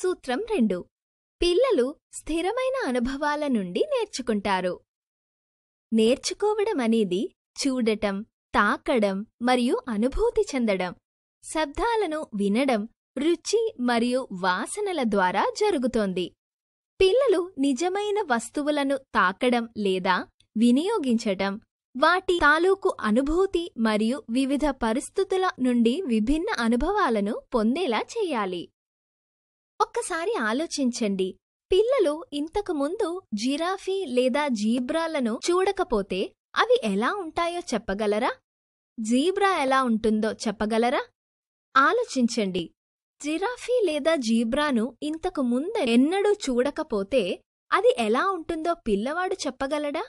సూత్రం రెండు పిల్లలు స్థిరమైన అనుభవాల నుండి నేర్చుకుంటారు నేర్చుకోవడం అనేది చూడటం తాకడం మరియు అనుభూతి చెందడం శబ్దాలను వినడం రుచి మరియు వాసనల ద్వారా జరుగుతోంది పిల్లలు నిజమైన వస్తువులను తాకడం లేదా వినియోగించటం వాటి తాలూకు అనుభూతి మరియు వివిధ పరిస్థితుల నుండి విభిన్న అనుభవాలను పొందేలా చేయాలి ఒక్కసారి ఆలోచించండి పిల్లలు ఇంతకు ముందు జిరాఫీ లేదా జీబ్రాలను చూడకపోతే అవి ఎలా ఉంటాయో చెప్పగలరా జీబ్రా ఎలా ఉంటుందో చెప్పగలరా ఆలోచించండి జిరాఫీ లేదా జీబ్రాను ఇంతకు ముందు ఎన్నడూ చూడకపోతే అది ఎలా ఉంటుందో పిల్లవాడు చెప్పగలడా